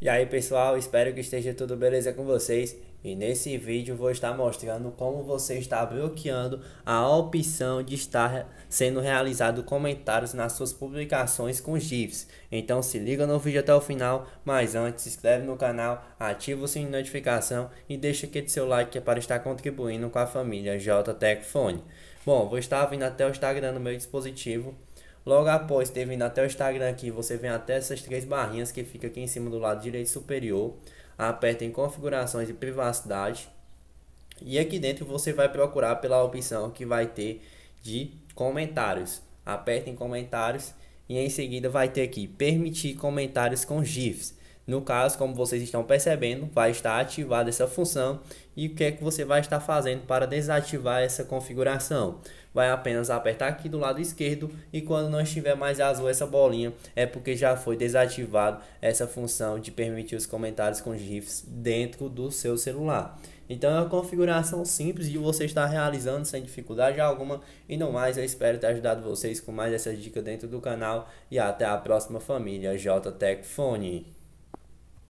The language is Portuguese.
E aí pessoal, espero que esteja tudo beleza com vocês e nesse vídeo vou estar mostrando como você está bloqueando a opção de estar sendo realizado comentários nas suas publicações com GIFs. Então se liga no vídeo até o final, mas antes se inscreve no canal, ativa o sininho de notificação e deixa aquele seu like é para estar contribuindo com a família JTecFone. Bom, vou estar vindo até o Instagram no meu dispositivo Logo após ter vindo até o Instagram aqui, você vem até essas três barrinhas que fica aqui em cima do lado direito superior. Aperta em configurações e privacidade. E aqui dentro você vai procurar pela opção que vai ter de comentários. Aperta em comentários e em seguida vai ter aqui permitir comentários com GIFs. No caso, como vocês estão percebendo, vai estar ativada essa função e o que é que você vai estar fazendo para desativar essa configuração? Vai apenas apertar aqui do lado esquerdo e quando não estiver mais azul essa bolinha é porque já foi desativado essa função de permitir os comentários com GIFs dentro do seu celular. Então é uma configuração simples de você estar realizando sem dificuldade alguma e não mais. Eu espero ter ajudado vocês com mais essa dica dentro do canal e até a próxima família JTech